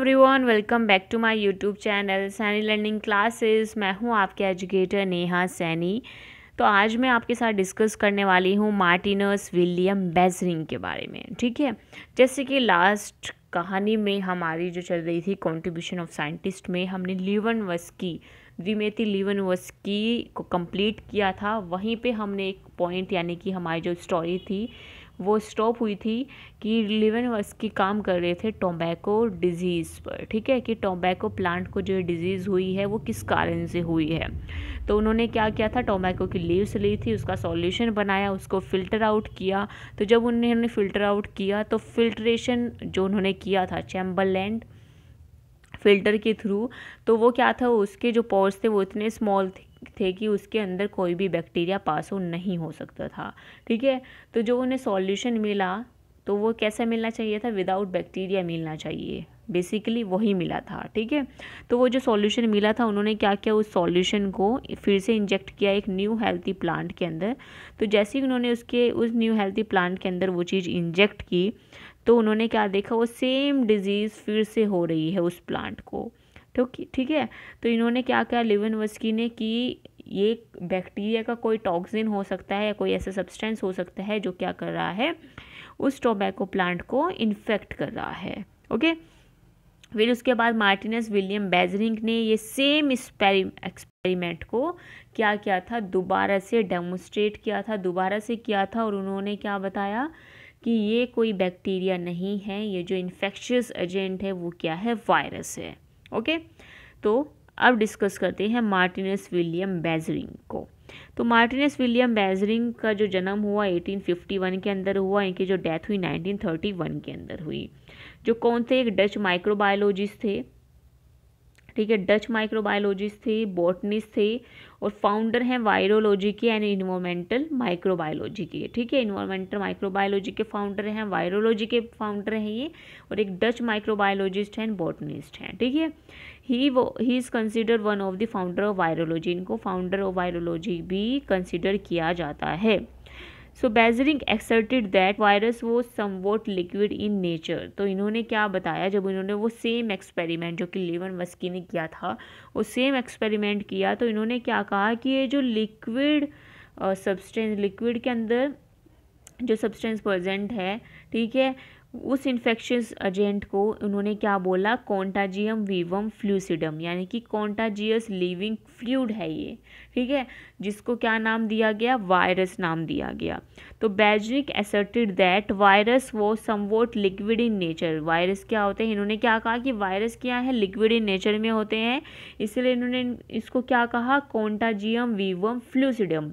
everyone welcome back to my YouTube channel Saini learning classes मैं हूं आपके एजुकेटर नेहा सैनी तो आज मैं आपके साथ डिस्कस करने वाली हूं मार्टिनस विलियम बेजरिंग के बारे में ठीक है जैसे कि लास्ट कहानी में हमारी जो चल रही थी कॉन्ट्रीब्यूशन ऑफ साइंटिस्ट में हमने लीवन वस्की द्विमेती लीवन वस्की को कम्प्लीट किया था वहीं पर हमने एक पॉइंट यानी कि हमारी जो स्टोरी थी वो स्टॉप हुई थी कि वर्स की काम कर रहे थे टोबैको डिजीज़ पर ठीक है कि टोबैको प्लांट को जो डिजीज़ हुई है वो किस कारण से हुई है तो उन्होंने क्या किया था टोबैको की लीव्स ली थी उसका सॉल्यूशन बनाया उसको फ़िल्टर आउट किया तो जब उन्होंने फ़िल्टर आउट किया तो फिल्ट्रेशन जो उन्होंने किया था चैम्बरलैंड फिल्टर के थ्रू तो वो क्या था उसके जो पॉर्स थे वो इतने स्मॉल थे थे कि उसके अंदर कोई भी बैक्टीरिया पास हो नहीं हो सकता था ठीक है तो जो उन्हें सॉल्यूशन मिला तो वो कैसा मिलना चाहिए था विदाउट बैक्टीरिया मिलना चाहिए बेसिकली वही मिला था ठीक है तो वो जो सॉल्यूशन मिला था उन्होंने क्या किया उस सॉल्यूशन को फिर से इंजेक्ट किया एक न्यू हेल्थी प्लांट के अंदर तो जैसे ही उन्होंने उसके उस न्यू हेल्थी प्लांट के अंदर वो चीज़ इंजेक्ट की तो उन्होंने क्या देखा वो सेम डिज़ीज़ फिर से हो रही है उस प्लांट को तो ठीक है तो इन्होंने क्या किया लिवन वस्की ने कि ये बैक्टीरिया का कोई टॉक्सिन हो सकता है या कोई ऐसा सब्सटेंस हो सकता है जो क्या कर रहा है उस टोबैको प्लांट को इन्फेक्ट कर रहा है ओके फिर उसके बाद मार्टिनस विलियम बेजरिंग ने ये सेम एक्सपेरिमेंट को क्या किया था दोबारा से डेमोस्ट्रेट किया था दोबारा से किया था और उन्होंने क्या बताया कि ये कोई बैक्टीरिया नहीं है ये जो इन्फेक्शियस एजेंट है वो क्या है वायरस है ओके तो अब डिस्कस करते हैं मार्टिनस विलियम बेजरिंग को तो मार्टिनस विलियम बेजरिंग का जो जन्म हुआ 1851 के अंदर हुआ इनकी जो डेथ हुई 1931 के अंदर हुई जो कौन थे एक डच माइक्रोबायोलॉजिस्ट थे ठीक है डच माइक्रोबायोलॉजिस्ट थे बॉटनिस्ट थे और फाउंडर हैं वायरोलॉजी के एंड इन्वायरमेंटल माइक्रोबायोलॉजी के ठीक है इन्वायरमेंटल माइक्रोबायोलॉजी के फाउंडर हैं वायरोलॉजी के फाउंडर हैं ये और एक डच माइक्रोबायोलॉजिस्ट हैं बॉटनिस्ट हैं ठीक है ही वो he is consider one of the founder of virology इनको फाउंडर ऑफ वायरोलॉजी भी कंसिडर किया जाता है so Beijerinck asserted that virus वो somewhat liquid in nature तो इन्होंने क्या बताया जब इन्होंने वो सेम एक्सपेरिमेंट जो कि लेवन मस्की ने किया था वो सेम एक्सपेरिमेंट किया तो इन्होंने क्या कहा कि ये जो लिक्विड सब्सटेंस लिक्विड के अंदर जो सब्सटेंस प्रजेंट है ठीक है उस इन्फेक्शस एजेंट को उन्होंने क्या बोला कॉन्टाजियम वीवम फ्लूसिडम यानी कि कॉन्टाजियस लिविंग फ्लूड है ये ठीक है जिसको क्या नाम दिया गया वायरस नाम दिया गया तो बैजनिक एसर्टेड दैट वायरस वो somewhat liquid in nature virus क्या होते हैं इन्होंने क्या कहा कि वायरस क्या है लिक्विड इन नेचर में होते हैं इसलिए इन्होंने इसको क्या कहा कॉन्टाजियम वीवम फ्लूसिडम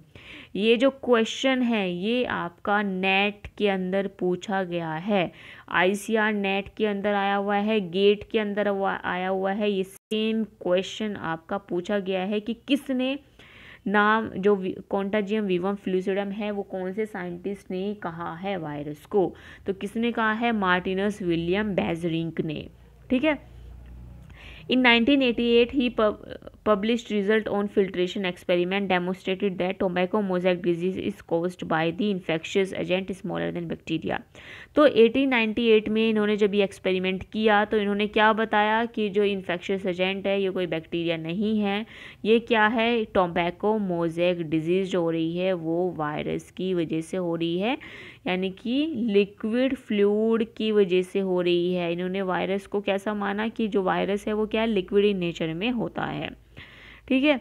ये जो क्वेश्चन है ये आपका नेट के अंदर पूछा गया है आईसीआर नेट के अंदर आया हुआ है गेट के अंदर आया हुआ है ये सेम क्वेश्चन आपका पूछा गया है कि किसने नाम जो कॉन्टाजियम विवम फ्लूसिडम है वो कौन से साइंटिस्ट ने कहा है वायरस को तो किसने कहा है मार्टिनस विलियम बेजरिंक ने ठीक है इन 1988 ही published result on filtration experiment demonstrated that tobacco mosaic disease is caused by the infectious agent smaller than bacteria तो 1898 में इन्होंने जब ये एक्सपेरिमेंट किया तो इन्होंने क्या बताया कि जो इन्फेक्शियस एजेंट है ये कोई बैक्टीरिया नहीं है ये क्या है टोबैको मोजैक डिजीज़ जो हो रही है वो वायरस की वजह से हो रही है यानी कि लिक्विड फ्लूड की वजह से हो रही है इन्होंने वायरस को कैसा माना कि जो वायरस है वो क्या लिक्विड इन नेचर में होता है ठीक है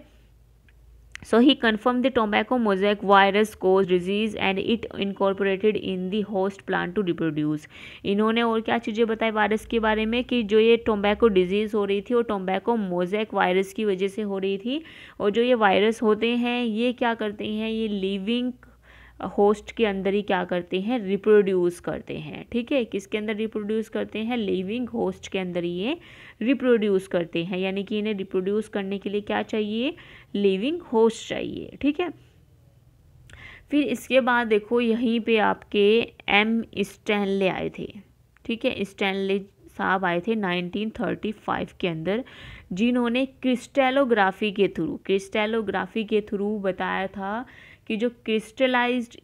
so he confirm the tobacco mosaic virus cause disease and it incorporated in the host plant to reproduce इन्होंने और क्या चीज़ें बताई वायरस के बारे में कि जो ये टोम्बैको डिजीज़ हो रही थी वो टोम्बैको मोजैक वायरस की वजह से हो रही थी और जो ये वायरस होते हैं ये क्या करते हैं ये लिविंग होस्ट के अंदर ही क्या करते हैं रिप्रोड्यूस करते हैं ठीक है किसके अंदर रिप्रोड्यूस करते हैं लिविंग होस्ट के अंदर ये रिप्रोड्यूस करते हैं यानी कि इन्हें रिप्रोड्यूस करने के लिए क्या चाहिए लिविंग होस्ट चाहिए ठीक है फिर इसके बाद देखो यहीं पे आपके एम स्टैनले आए थे ठीक है स्टैनले साहब आए थे 1935 के अंदर जिन्होंने क्रिस्टेलोग्राफी के थ्रू क्रिस्टेलोग्राफी के थ्रू बताया था कि जो क्रिस्टलाइज्ड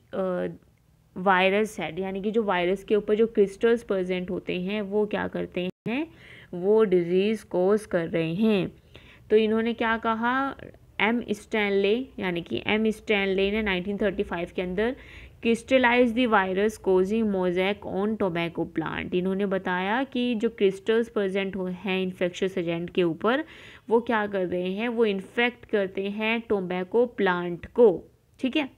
वायरस uh, है यानी कि जो वायरस के ऊपर जो क्रिस्टल्स प्रेजेंट होते हैं वो क्या करते हैं वो डिजीज़ कोज कर रहे हैं तो इन्होंने क्या कहा एम स्टैनले यानी कि एम स्टैनले ने 1935 के अंदर crystallize the virus causing mosaic on tobacco plant इन्होंने बताया कि जो क्रिस्टल्स प्रेजेंट हैं इन्फेक्शस एजेंट के ऊपर वो क्या कर रहे हैं वो इन्फेक्ट करते हैं टोबैको प्लांट को ठीक है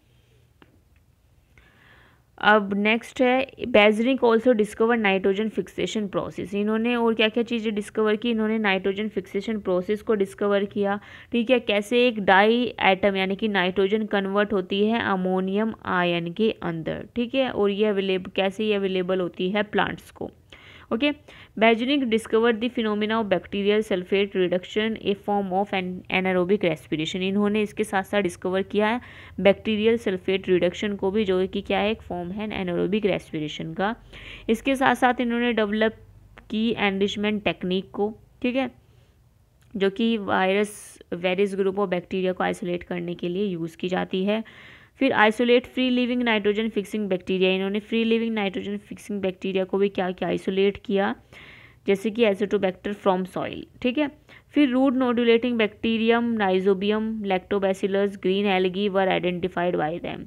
अब नेक्स्ट है Beijerinck also discover nitrogen fixation process इन्होंने और क्या क्या चीज़ें डिस्कवर की इन्होंने नाइट्रोजन फिक्सेशन प्रोसेस को डिस्कवर किया ठीक है कैसे एक डाई एटम यानी कि नाइट्रोजन कन्वर्ट होती है अमोनियम आयन के अंदर ठीक है और ये अवेलेबल कैसे ये अवेलेबल होती है प्लांट्स को okay Beijerinck discover the phenomena of bacterial sulphate reduction a form of an anaerobic respiration इन्होंने इसके साथ साथ डिस्कवर किया है बैक्टीरियल सल्फेट रिडक्शन को भी जो कि क्या है एक फॉर्म है एनारोबिक रेस्पिरेशन का इसके साथ साथ इन्होंने डेवलप की एनरिचमेंट टेक्निक को ठीक है जो कि virus various group of bacteria को आइसोलेट करने के लिए यूज़ की जाती है फिर isolate free living nitrogen fixing bacteria इन्होंने free living nitrogen fixing bacteria को भी क्या किया आइसोलेट किया जैसे कि एसिटोबैक्टर फ्रॉम सॉइल ठीक है फिर root nodulating bacterium Rhizobium Lactobacillus green algae were identified by them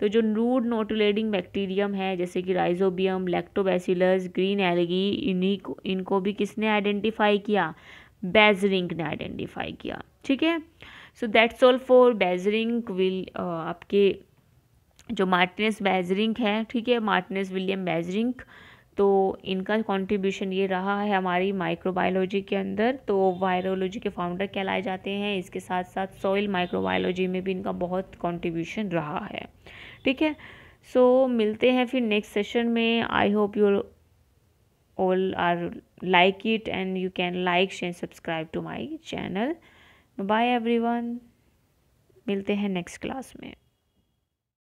तो जो रूट नोडुलेटिंग बैक्टीरियम है जैसे कि राइजोबियम लैक्टोबैसिलस ग्रीन एलगी इन्हीं को इनको भी किसने आइडेंटिफाई किया बेजरिंक ने आइडेंटिफाई किया ठीक है so that's all for Beijerinck will आपके जो मार्टिनस बेजरिंग है ठीक है मार्टिनस विलियम बेजरिंग तो इनका कंट्रीब्यूशन ये रहा है हमारी माइक्रोबायोलॉजी के अंदर तो वायरोलॉजी के फाउंडर कहलाए जाते हैं इसके साथ साथ सॉइल माइक्रोबायोलॉजी में भी इनका बहुत कंट्रीब्यूशन रहा है ठीक है सो so, मिलते हैं फिर नेक्स्ट सेशन में I hope you all are like it and you can like and subscribe to my channel bye everyone मिलते हैं नेक्स्ट क्लास में